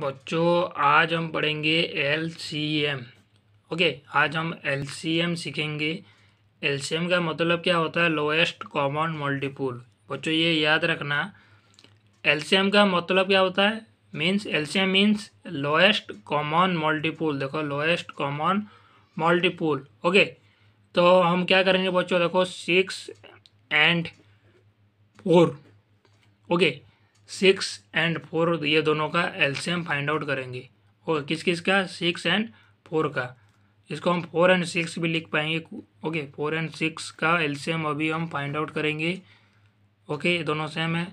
बच्चों आज हम पढ़ेंगे एल सी एम ओके आज हम एल सी एम सीखेंगे एल सी एम का मतलब क्या होता है लोएस्ट कॉमन मल्टीपुल बच्चों ये याद रखना एल सी एम का मतलब क्या होता है means L C M means lowest common multiple देखो लोएस्ट कॉमन मल्टीपुल ओके तो हम क्या करेंगे बच्चों देखो six and four okay okay. Six and four तो ये दोनों का एलसीएम फाइंड आउट करेंगे ओके किस किस का सिक्स एंड फोर का इसको हम फोर एंड सिक्स भी लिख पाएंगे ओके फोर एंड सिक्स का एलसीएम अभी हम फाइंड आउट करेंगे ओके ये दोनों सेम है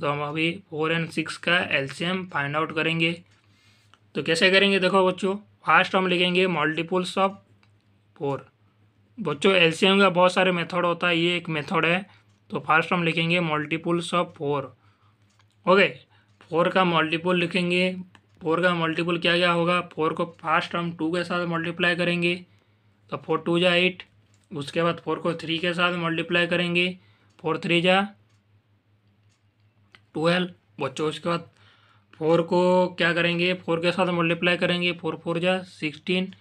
तो हम अभी फोर एंड सिक्स का एलसीएम फाइंड आउट करेंगे तो कैसे करेंगे देखो बच्चों फास्ट हम लिखेंगे मल्टीपुल्स ऑफ फोर बच्चों एल्शियम का बहुत सारे मेथड होता है ये एक मेथड है तो फास्ट हम लिखेंगे multiples of four okay four का मल्टीपल लिखेंगे फोर का मल्टीपल क्या क्या होगा फोर को फास्ट हम टू के साथ मल्टीप्लाई करेंगे तो फोर टू जा एट उसके बाद फोर को थ्री के साथ मल्टीप्लाई करेंगे फोर थ्री जा ट्वेल्व बच्चों उसके बाद फोर को क्या करेंगे फोर के साथ मल्टीप्लाई करेंगे फोर फोर जा सिक्सटीन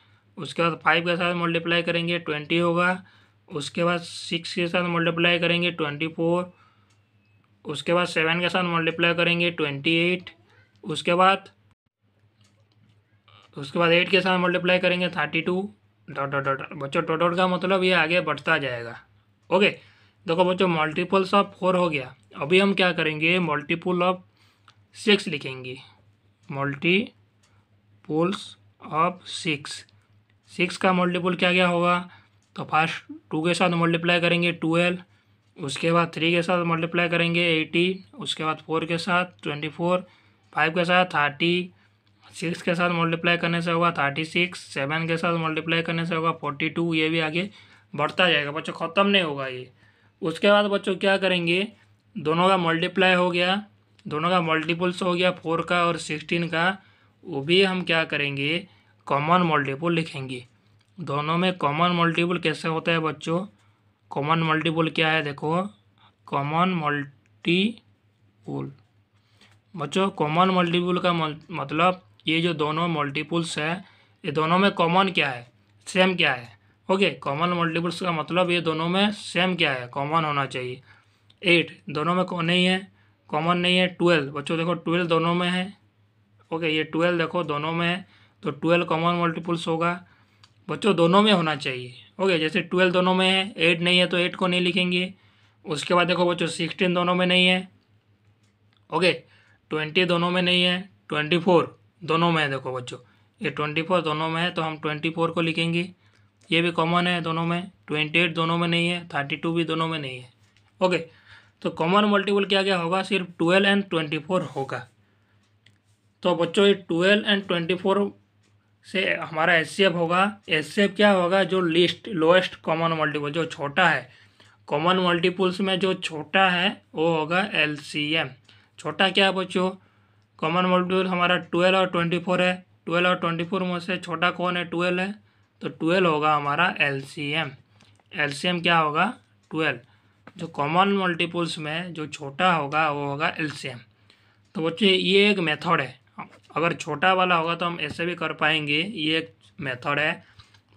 उसके बाद फाइव के साथ मल्टीप्लाई करेंगे ट्वेंटी होगा उसके बाद सिक्स के साथ मल्टीप्लाई करेंगे ट्वेंटी फोर उसके बाद सेवन के साथ मल्टीप्लाई करेंगे ट्वेंटी एट उसके बाद उसके बाद एट के साथ मल्टीप्लाई करेंगे thirty two dot dot dot बच्चों डॉट डॉट का मतलब ये आगे बढ़ता जाएगा ओके देखो बच्चों मल्टीपल्स ऑफ फोर हो गया अभी हम क्या करेंगे मल्टीपुल ऑफ सिक्स लिखेंगे मल्टीपुल्स ऑफ सिक्स सिक्स का मल्टीपुल क्या क्या होगा तो फर्स्ट टू के साथ मल्टीप्लाई करेंगे ट्वेल्व उसके बाद थ्री के साथ मल्टीप्लाई करेंगे एटी उसके बाद फोर के साथ ट्वेंटी फोर फाइव के साथ थर्टी सिक्स के साथ मल्टीप्लाई करने से होगा थर्टी सिक्स सेवन के साथ मल्टीप्लाई करने से होगा फोर्टी टू ये भी आगे बढ़ता जाएगा बच्चों ख़त्म नहीं होगा ये उसके बाद बच्चों क्या करेंगे दोनों का मल्टीप्लाई हो गया दोनों का मल्टीपल्स हो गया फोर का और सिक्सटीन का वो भी हम क्या करेंगे कॉमन मल्टीपल लिखेंगे दोनों में कॉमन मल्टीपल कैसे होता है बच्चों कॉमन मल्टीपोल क्या है देखो कॉमन मल्टीपोल बच्चों कॉमन मल्टीपोल का मतलब ये जो दोनों मल्टीपुल्स है ये दोनों में कॉमन क्या है सेम क्या है ओके कॉमन मल्टीपुल्स का मतलब ये दोनों में सेम क्या है कॉमन होना चाहिए एट दोनों में नहीं है कॉमन नहीं है ट्वेल्व बच्चों देखो ट्वेल्व दोनों में है ओके ये ट्वेल्व देखो दोनों में है तो ट्वेल्व कॉमन मल्टीपुल्स होगा बच्चों दोनों में होना चाहिए ओके जैसे ट्वेल्व दोनों में है एट नहीं है तो एट को नहीं लिखेंगे उसके बाद देखो बच्चों सिक्सटीन दोनों में नहीं है ओके ट्वेंटी दोनों में नहीं है ट्वेंटी फोर दोनों में है देखो बच्चों ये ट्वेंटी फोर दोनों में है तो हम ट्वेंटी फोर को लिखेंगे ये भी कॉमन है दोनों में ट्वेंटी एट दोनों में नहीं है थर्टी टू भी दोनों में नहीं है ओके तो कॉमन मल्टीपल क्या क्या होगा सिर्फ ट्वेल्व एंड ट्वेंटी फोर होगा तो बच्चों ये ट्वेल्व एंड ट्वेंटी फोर से हमारा एस होगा एस क्या होगा जो लिस्ट लोएस्ट कॉमन मल्टीपल जो छोटा है कॉमन मल्टीपल्स में जो छोटा है वो होगा एल छोटा क्या है बच्चों कॉमन मल्टीपल हमारा ट्वेल्व और ट्वेंटी फोर है ट्वेल्व और ट्वेंटी फोर में से छोटा कौन है ट्वेल्व है तो ट्वेल्व होगा हमारा एल एल क्या होगा ट्वेल्व जो कॉमन मल्टीपल्स में जो छोटा होगा वो होगा एल तो बच्चे ये एक मेथड है अगर छोटा वाला होगा तो हम ऐसे भी कर पाएंगे ये एक मेथड है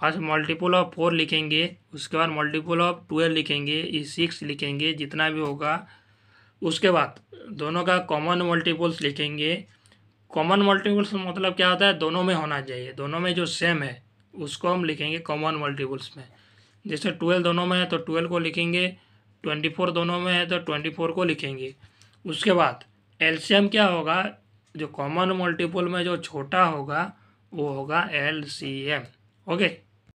फर्स्ट मल्टीपल ऑफ फोर लिखेंगे उसके बाद मल्टीपल ऑफ ट्वेल्व लिखेंगे ये सिक्स लिखेंगे जितना भी होगा उसके बाद दोनों का कॉमन मल्टीपल्स लिखेंगे कॉमन मल्टीपल्स मतलब क्या होता है दोनों में होना चाहिए दोनों में जो सेम है उसको हम लिखेंगे कॉमन मल्टीपल्स में जैसे ट्वेल्व दोनों में है तो ट्वेल्व को लिखेंगे ट्वेंटी फोर दोनों में है तो ट्वेंटी फोर को लिखेंगे उसके बाद एलसीएम क्या होगा जो कॉमन मल्टीपल में जो छोटा होगा वो होगा एल सी एम ओके